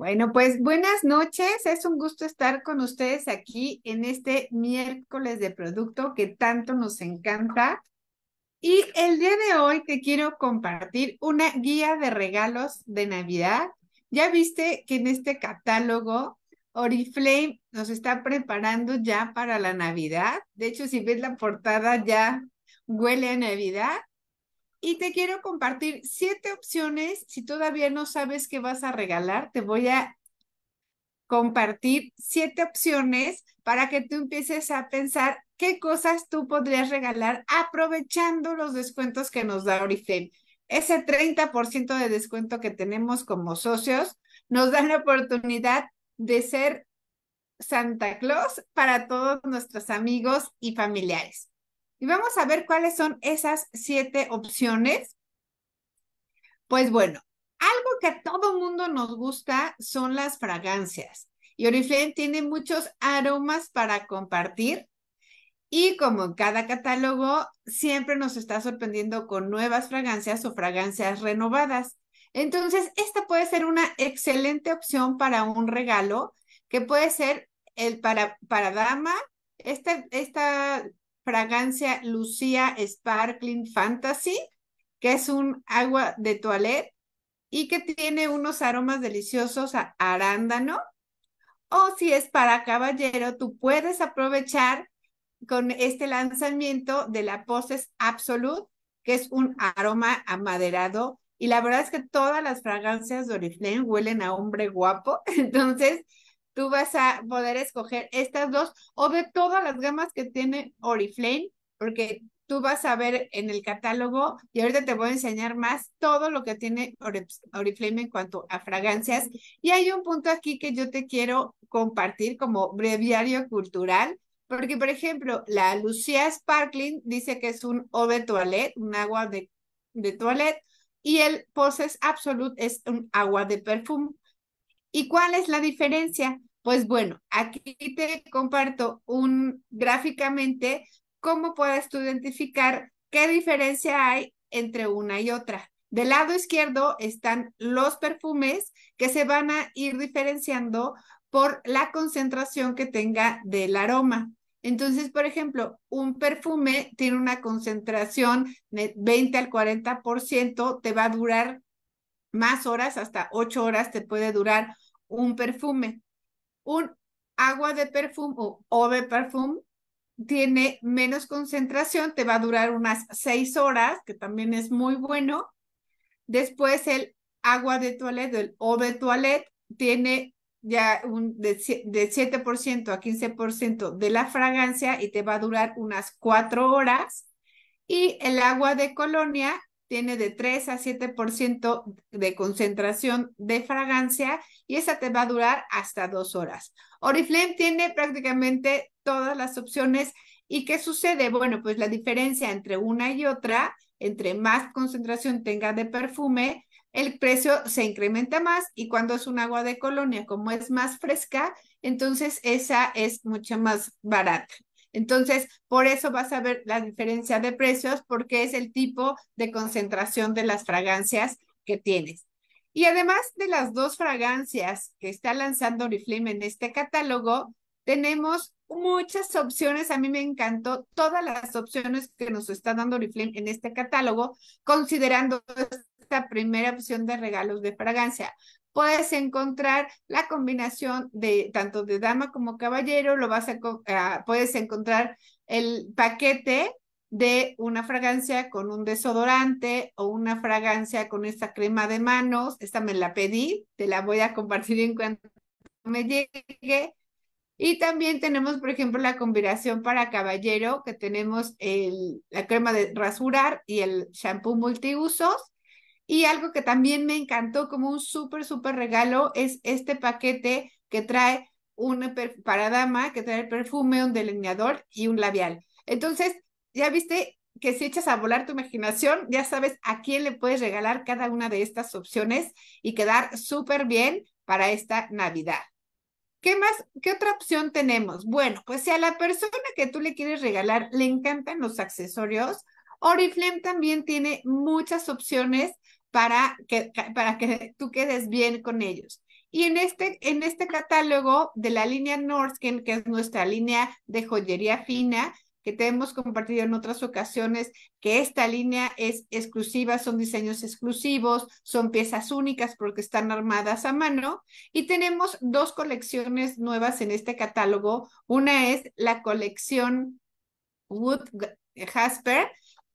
Bueno, pues buenas noches. Es un gusto estar con ustedes aquí en este miércoles de producto que tanto nos encanta. Y el día de hoy te quiero compartir una guía de regalos de Navidad. Ya viste que en este catálogo Oriflame nos está preparando ya para la Navidad. De hecho, si ves la portada ya huele a Navidad. Y te quiero compartir siete opciones. Si todavía no sabes qué vas a regalar, te voy a compartir siete opciones para que tú empieces a pensar qué cosas tú podrías regalar aprovechando los descuentos que nos da Orifem. Ese 30% de descuento que tenemos como socios nos da la oportunidad de ser Santa Claus para todos nuestros amigos y familiares. Y vamos a ver cuáles son esas siete opciones. Pues bueno, algo que a todo mundo nos gusta son las fragancias. Y Oriflame tiene muchos aromas para compartir. Y como en cada catálogo, siempre nos está sorprendiendo con nuevas fragancias o fragancias renovadas. Entonces, esta puede ser una excelente opción para un regalo, que puede ser el para, para dama. Esta, esta fragancia Lucía Sparkling Fantasy, que es un agua de toilette y que tiene unos aromas deliciosos a arándano. O si es para caballero, tú puedes aprovechar con este lanzamiento de la Poses Absolute, que es un aroma amaderado. Y la verdad es que todas las fragancias de Oriflame huelen a hombre guapo. Entonces, tú vas a poder escoger estas dos o de todas las gamas que tiene Oriflame, porque tú vas a ver en el catálogo, y ahorita te voy a enseñar más todo lo que tiene Oriflame en cuanto a fragancias. Y hay un punto aquí que yo te quiero compartir como breviario cultural, porque por ejemplo, la Lucía Sparkling dice que es un eau de toilette, un agua de, de toilette, y el Poses Absolute es un agua de perfume. ¿Y cuál es la diferencia? Pues bueno, aquí te comparto un gráficamente cómo puedes tú identificar qué diferencia hay entre una y otra. Del lado izquierdo están los perfumes que se van a ir diferenciando por la concentración que tenga del aroma. Entonces, por ejemplo, un perfume tiene una concentración de 20 al 40%, te va a durar más horas, hasta ocho horas te puede durar un perfume. Un agua de perfume o de perfume tiene menos concentración, te va a durar unas seis horas, que también es muy bueno. Después el agua de toilette, el eau de toilette, tiene ya un de, de 7% a 15% de la fragancia y te va a durar unas cuatro horas. Y el agua de colonia tiene de 3 a 7% de concentración de fragancia y esa te va a durar hasta dos horas. Oriflame tiene prácticamente todas las opciones. ¿Y qué sucede? Bueno, pues la diferencia entre una y otra, entre más concentración tenga de perfume, el precio se incrementa más y cuando es un agua de colonia, como es más fresca, entonces esa es mucho más barata. Entonces, por eso vas a ver la diferencia de precios porque es el tipo de concentración de las fragancias que tienes. Y además de las dos fragancias que está lanzando Oriflame en este catálogo, tenemos muchas opciones. A mí me encantó todas las opciones que nos está dando Oriflame en este catálogo, considerando esta primera opción de regalos de fragancia puedes encontrar la combinación de tanto de dama como caballero, lo vas a, ah, puedes encontrar el paquete de una fragancia con un desodorante o una fragancia con esta crema de manos. Esta me la pedí, te la voy a compartir en cuanto me llegue. Y también tenemos, por ejemplo, la combinación para caballero, que tenemos la crema de rasurar y el shampoo multiusos. Y algo que también me encantó como un súper, súper regalo es este paquete que trae un para dama, que trae perfume, un delineador y un labial. Entonces, ya viste que si echas a volar tu imaginación, ya sabes a quién le puedes regalar cada una de estas opciones y quedar súper bien para esta Navidad. ¿Qué más? ¿Qué otra opción tenemos? Bueno, pues si a la persona que tú le quieres regalar le encantan los accesorios, Oriflame también tiene muchas opciones para que, para que tú quedes bien con ellos. Y en este, en este catálogo de la línea Norsken, que es nuestra línea de joyería fina, que te hemos compartido en otras ocasiones, que esta línea es exclusiva, son diseños exclusivos, son piezas únicas porque están armadas a mano. Y tenemos dos colecciones nuevas en este catálogo. Una es la colección Wood Jasper,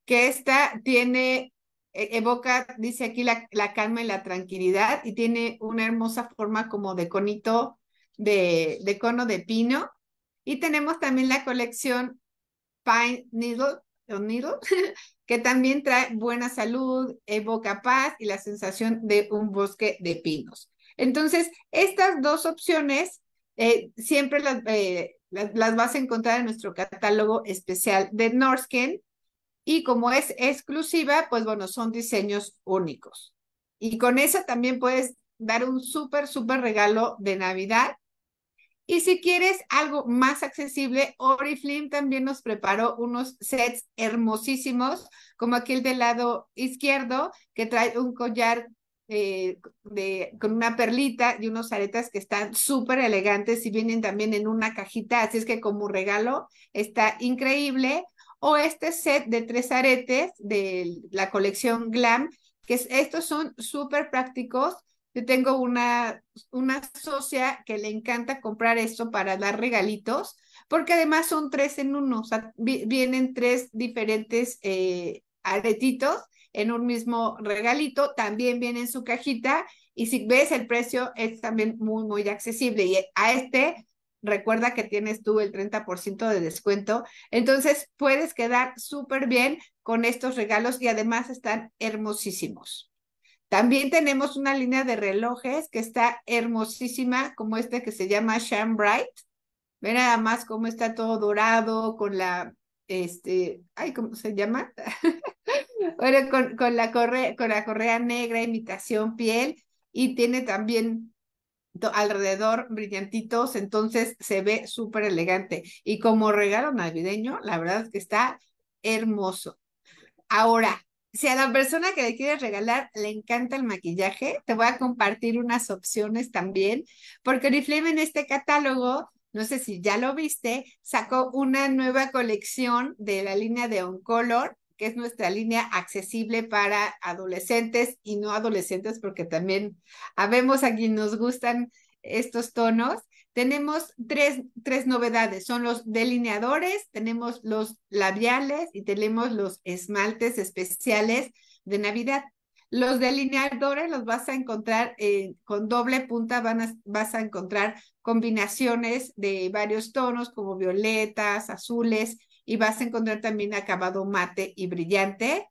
que esta tiene eh, evoca, dice aquí, la, calma y la tranquilidad y tiene una hermosa forma como de conito, de, cono de pino. Y tenemos también la colección Pine Needle, que también trae buena salud, evoca paz y la sensación de un bosque de pinos. Entonces, estas dos opciones eh, siempre eh, las, las, vas a encontrar en nuestro catálogo especial de Norsken y como es exclusiva, pues bueno, son diseños únicos. Y con eso también puedes dar un súper, súper regalo de Navidad. Y si quieres algo más accesible, Oriflame también nos preparó unos sets hermosísimos, como aquel del lado izquierdo, que trae un collar eh, de, con una perlita y unos aretas que están súper elegantes y vienen también en una cajita. Así es que como regalo está increíble o este set de tres aretes de la colección Glam, que estos son súper prácticos. Yo tengo una, una socia que le encanta comprar esto para dar regalitos, porque además son tres en uno, o sea, vienen tres diferentes eh, aretitos en un mismo regalito, también viene en su cajita y si ves el precio es también muy, muy accesible. Y a este Recuerda que tienes tú el 30% de descuento. Entonces, puedes quedar súper bien con estos regalos y además están hermosísimos. También tenemos una línea de relojes que está hermosísima, como este que se llama Shambright. Bright. Ve nada más cómo está todo dorado con la, este, ay, ¿cómo se llama? bueno, con, con, la con la correa negra, imitación piel. Y tiene también alrededor brillantitos, entonces se ve súper elegante. Y como regalo navideño, la verdad es que está hermoso. Ahora, si a la persona que le quieres regalar le encanta el maquillaje, te voy a compartir unas opciones también, porque Oriflame en este catálogo, no sé si ya lo viste, sacó una nueva colección de la línea de On Color que es nuestra línea accesible para adolescentes y no adolescentes, porque también habemos a quién nos gustan estos tonos. Tenemos tres, tres novedades, son los delineadores, tenemos los labiales y tenemos los esmaltes especiales de Navidad. Los delineadores los vas a encontrar eh, con doble punta, vas a encontrar combinaciones de varios tonos como violetas, azules, y vas a encontrar también acabado mate y brillante.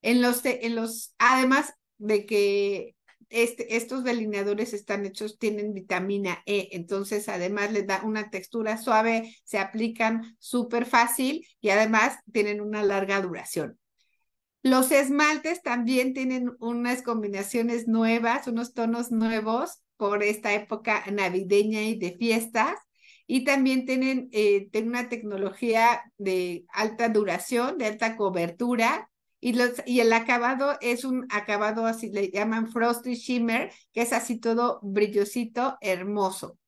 En los, en los además de que este, estos delineadores están hechos, tienen vitamina E, entonces además les da una textura suave, se aplican súper fácil y además tienen una larga duración. Los esmaltes también tienen unas combinaciones nuevas, unos tonos nuevos por esta época navideña y de fiestas y también eh, tienen, una tecnología de alta duración, de alta cobertura, y, los, y el acabado es un acabado así le llaman Frosty Shimmer, que es así todo brillosito, hermoso.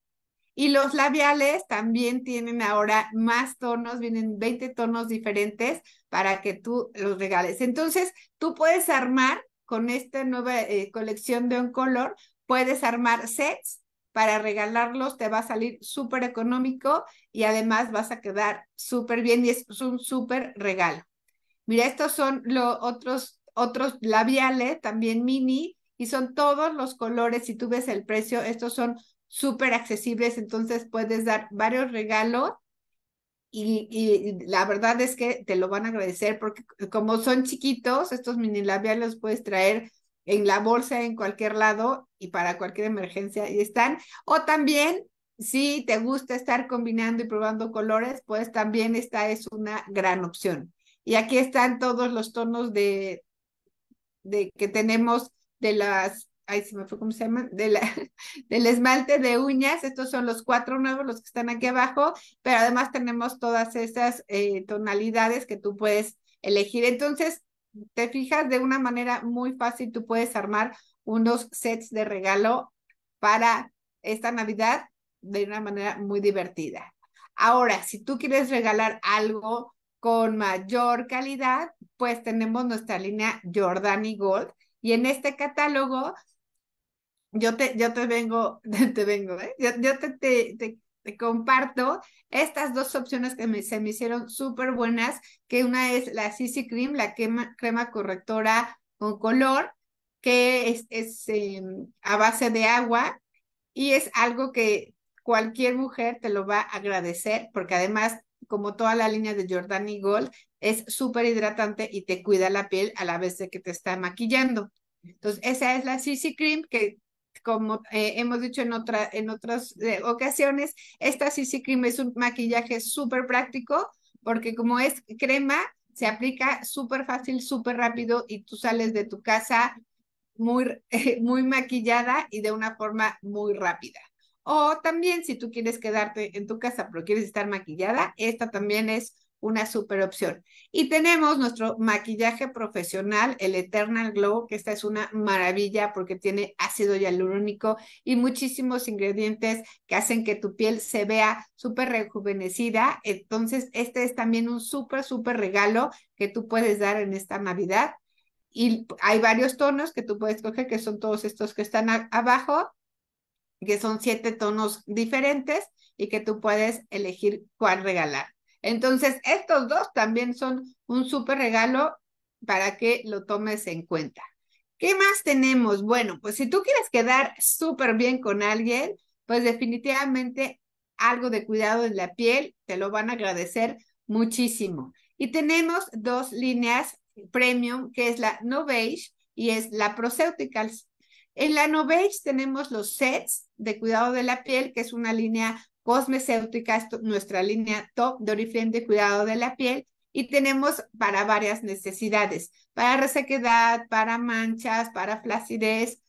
Y los labiales también tienen ahora más tonos, vienen 20 tonos diferentes para que tú los regales. Entonces, tú puedes armar con esta nueva eh, colección de un Color, puedes armar sets para regalarlos, te va a salir súper económico y además vas a quedar súper bien y es un súper regalo. Mira, estos son los otros, otros labiales, también mini, y son todos los colores. Si tú ves el precio, estos son súper accesibles, entonces puedes dar varios regalos y, y, la verdad es que te lo van a agradecer porque como son chiquitos, estos mini labiales los puedes traer en la bolsa, en cualquier lado y para cualquier emergencia y están. O también, si te gusta estar combinando y probando colores, pues también esta es una gran opción. Y aquí están todos los tonos de, de que tenemos de las, ay, se me fue cómo se llaman, de del esmalte de uñas. Estos son los cuatro nuevos, los que están aquí abajo, pero además tenemos todas esas eh, tonalidades que tú puedes elegir. Entonces, te fijas, de una manera muy fácil tú puedes armar unos sets de regalo para esta Navidad de una manera muy divertida. Ahora, si tú quieres regalar algo con mayor calidad, pues tenemos nuestra línea Jordani Gold y en este catálogo yo te, yo te vengo, te vengo, ¿eh? yo, te, te te comparto estas dos opciones que se me hicieron súper buenas, que una es la CC Cream, la crema, correctora con color, que es, em, a base de agua y es algo que cualquier mujer te lo va a agradecer porque además, como toda la línea de Jordani Gold, es súper hidratante y te cuida la piel a la vez de que te está maquillando. Entonces, esa es la CC Cream que como eh, hemos dicho en, otra, en otras eh, ocasiones, esta CC Cream es un maquillaje súper práctico porque como es crema, se aplica súper fácil, súper rápido y tú sales de tu casa muy, eh, muy maquillada y de una forma muy rápida. O también si tú quieres quedarte en tu casa pero quieres estar maquillada, esta también es una super opción. Y tenemos nuestro maquillaje profesional, el Eternal Glow, que esta es una maravilla porque tiene ácido hialurónico y muchísimos ingredientes que hacen que tu piel se vea súper rejuvenecida. Entonces, este es también un súper, súper regalo que tú puedes dar en esta Navidad. Y hay varios tonos que tú puedes coger, que son todos estos que están abajo, que son siete tonos diferentes y que tú puedes elegir cuál regalar. Entonces, estos dos también son un súper regalo para que lo tomes en cuenta. ¿Qué más tenemos? Bueno, pues si tú quieres quedar súper bien con alguien, pues definitivamente algo de cuidado en la piel, te lo van a agradecer muchísimo. Y tenemos dos líneas premium, que es la Novage y es la Proceuticals. En la Novage tenemos los sets de cuidado de la piel, que es una línea Cosmecéutica, nuestra línea top de Oriflame de cuidado de la piel y tenemos para varias necesidades, para resequedad, para manchas, para flacidez.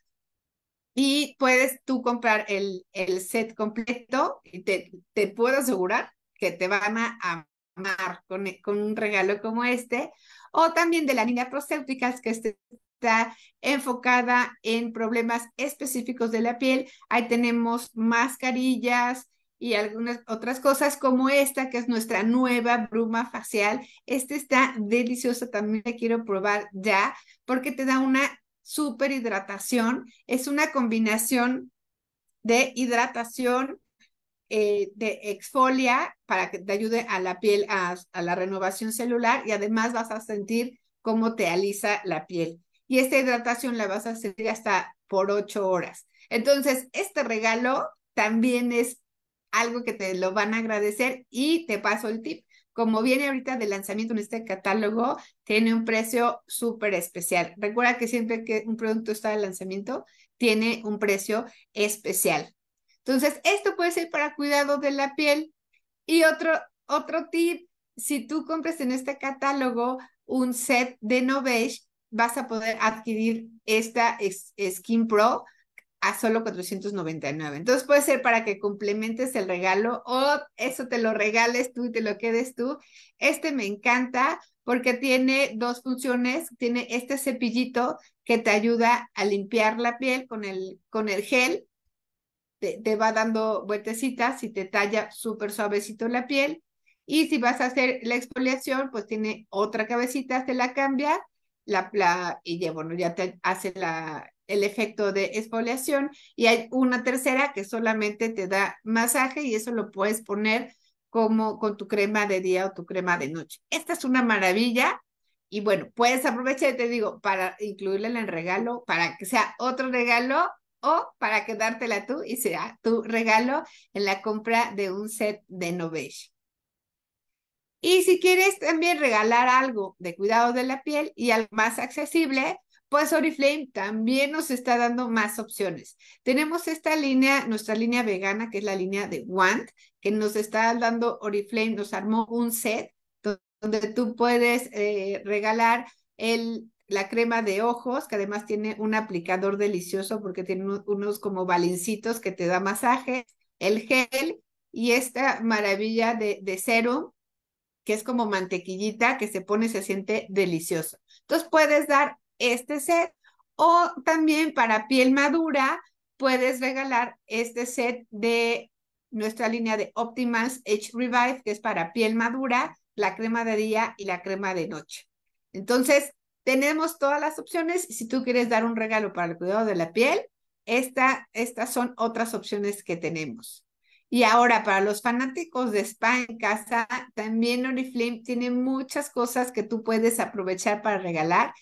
Y puedes tú comprar el, el set completo y te, te puedo asegurar que te van a amar con, con un regalo como este. O también de la línea Procéuticas, que este está enfocada en problemas específicos de la piel. Ahí tenemos mascarillas, y algunas otras cosas como esta, que es nuestra nueva bruma facial. esta está deliciosa, también la quiero probar ya, porque te da una súper hidratación. Es una combinación de hidratación, eh, de exfolia, para que te ayude a la piel, a, la renovación celular, y además vas a sentir cómo te alisa la piel. Y esta hidratación la vas a sentir hasta por ocho horas. Entonces, este regalo también es algo que te lo van a agradecer y te paso el tip. Como viene ahorita de lanzamiento en este catálogo, tiene un precio súper especial. Recuerda que siempre que un producto está de lanzamiento, tiene un precio especial. Entonces, esto puede ser para cuidado de la piel. Y otro, otro tip, si tú compras en este catálogo un set de Novage, vas a poder adquirir esta Skin Pro a solo 499. Entonces puede ser para que complementes el regalo o eso te lo regales tú y te lo quedes tú. Este me encanta porque tiene dos funciones. Tiene este cepillito que te ayuda a limpiar la piel con el, con el gel. Te, va dando vueltecitas y te talla súper suavecito la piel. Y si vas a hacer la exfoliación, pues tiene otra cabecita, te la cambia la, y ya, bueno, ya te hace la, el efecto de exfoliación y hay una tercera que solamente te da masaje y eso lo puedes poner como con tu crema de día o tu crema de noche. Esta es una maravilla y bueno, puedes aprovechar, te digo, para incluirla en el regalo, para que sea otro regalo o para quedártela tú y sea tu regalo en la compra de un set de Novage. Y si quieres también regalar algo de cuidado de la piel y algo más accesible, pues Oriflame también nos está dando más opciones. Tenemos esta línea, nuestra línea vegana, que es la línea de Want, que nos está dando Oriflame, nos armó un set donde tú puedes eh, regalar la crema de ojos, que además tiene un aplicador delicioso porque tiene unos, como balincitos que te da masaje, el gel y esta maravilla de, de serum, que es como mantequillita que se pone se siente delicioso. Entonces puedes dar este set. O también para piel madura puedes regalar este set de nuestra línea de Optimals Age Revive, que es para piel madura, la crema de día y la crema de noche. Entonces, tenemos todas las opciones. Si tú quieres dar un regalo para el cuidado de la piel, esta, estas son otras opciones que tenemos. Y ahora, para los fanáticos de spa en casa, también Oriflame tiene muchas cosas que tú puedes aprovechar para regalar.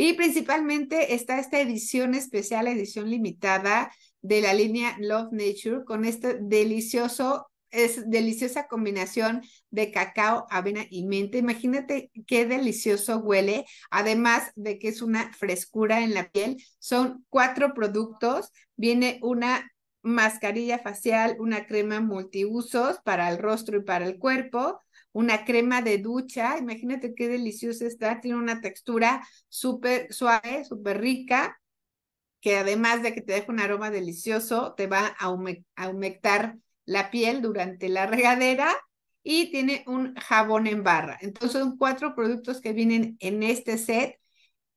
Y principalmente está esta edición especial, edición limitada de la línea Love Nature con esta delicioso es deliciosa combinación de cacao, avena y menta. Imagínate qué delicioso huele, además de que es una frescura en la piel. Son cuatro productos. Viene una mascarilla facial, una crema multiusos para el rostro y para el cuerpo, una crema de ducha, imagínate qué deliciosa está, tiene una textura súper suave, súper rica, que además de que te deja un aroma delicioso, te va a, humectar la piel durante la regadera y tiene un jabón en barra. Entonces son cuatro productos que vienen en este set,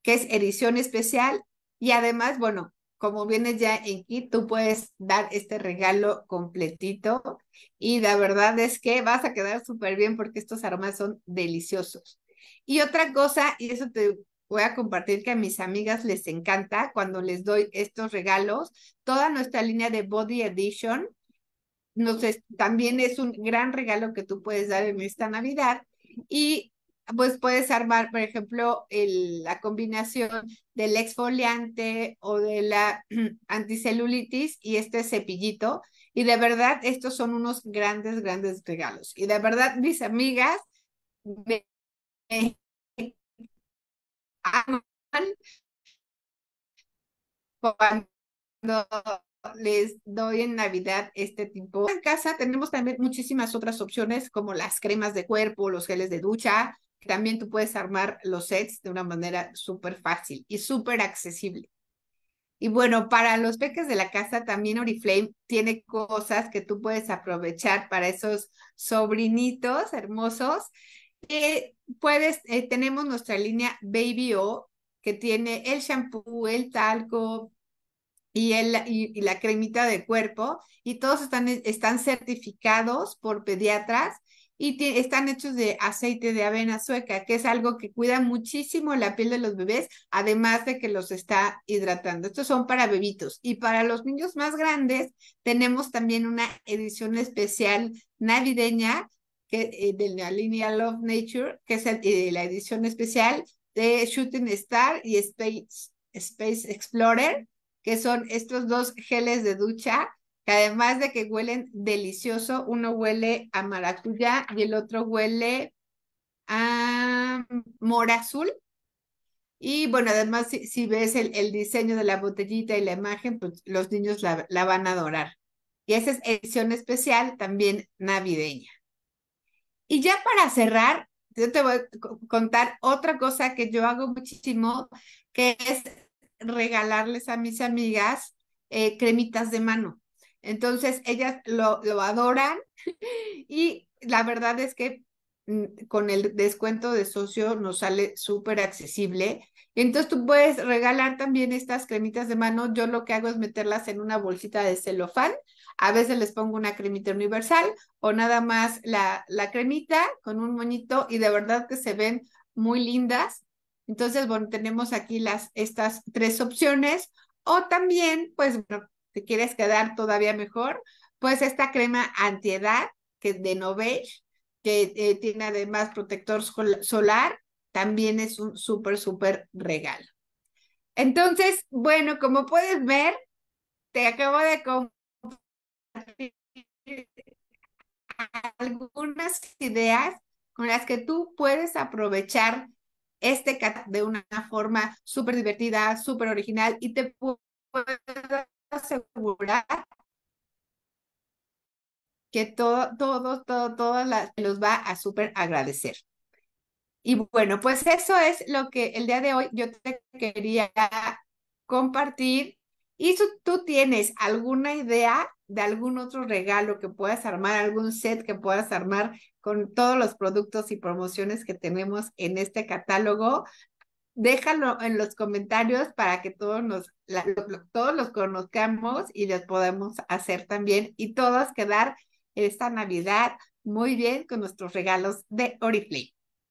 que es edición especial y además, bueno, como vienes ya en kit, tú puedes dar este regalo completito y la verdad es que vas a quedar súper bien porque estos aromas son deliciosos. Y otra cosa, y eso te voy a compartir que a mis amigas les encanta cuando les doy estos regalos, toda nuestra línea de Body Edition también es un gran regalo que tú puedes dar en esta Navidad y pues puedes armar, por ejemplo, el, la combinación del exfoliante o de la anticelulitis y este cepillito. Y de verdad, estos son unos grandes, grandes regalos. Y de verdad, mis amigas, me aman cuando les doy en Navidad este tipo. En casa tenemos también muchísimas otras opciones como las cremas de cuerpo, los geles de ducha, también tú puedes armar los sets de una manera súper fácil y súper accesible. Y bueno, para los peques de la casa también Oriflame tiene cosas que tú puedes aprovechar para esos sobrinitos hermosos. Eh, puedes, eh, tenemos nuestra línea Baby O que tiene el shampoo, el talco, y, el, la cremita de cuerpo, y todos están, están certificados por pediatras y están hechos de aceite de avena sueca, que es algo que cuida muchísimo la piel de los bebés, además de que los está hidratando. Estos son para bebitos. Y para los niños más grandes, tenemos también una edición especial navideña que, eh, de la línea Love Nature, que es eh, la edición especial de Shooting Star y Space, Space Explorer, que son estos dos geles de ducha que además de que huelen delicioso, uno huele a maracuyá y el otro huele a mora azul. Y bueno, además, si, ves el, diseño de la botellita y la imagen, pues los niños la, van a adorar. Y esa es edición especial también navideña. Y ya para cerrar, yo te voy a contar otra cosa que yo hago muchísimo, que es regalarles a mis amigas eh, cremitas de mano. Entonces, ellas lo, lo adoran y la verdad es que mm, con el descuento de socio nos sale súper accesible. Entonces tú puedes regalar también estas cremitas de mano. Yo lo que hago es meterlas en una bolsita de celofán. A veces les pongo una cremita universal o nada más la, la cremita con un moñito y de verdad que se ven muy lindas. Entonces, bueno, tenemos aquí las, estas tres opciones. O también, pues, te quieres quedar todavía mejor, pues esta crema antiedad, que es de Novage, que eh, tiene además protector solar, también es un súper, súper regalo. Entonces, bueno, como puedes ver, te acabo de compartir algunas ideas con las que tú puedes aprovechar este de una forma súper divertida, súper original y te puedo asegurar que todo, todo, todo, todo los va a súper agradecer. Y bueno, pues eso es lo que el día de hoy yo te quería compartir. Y si tú tienes alguna idea de algún otro regalo que puedas armar, algún set que puedas armar con todos los productos y promociones que tenemos en este catálogo, déjalo en los comentarios para que todos nos todos los conozcamos y los podemos hacer también y todos quedar esta Navidad muy bien con nuestros regalos de Oriflame.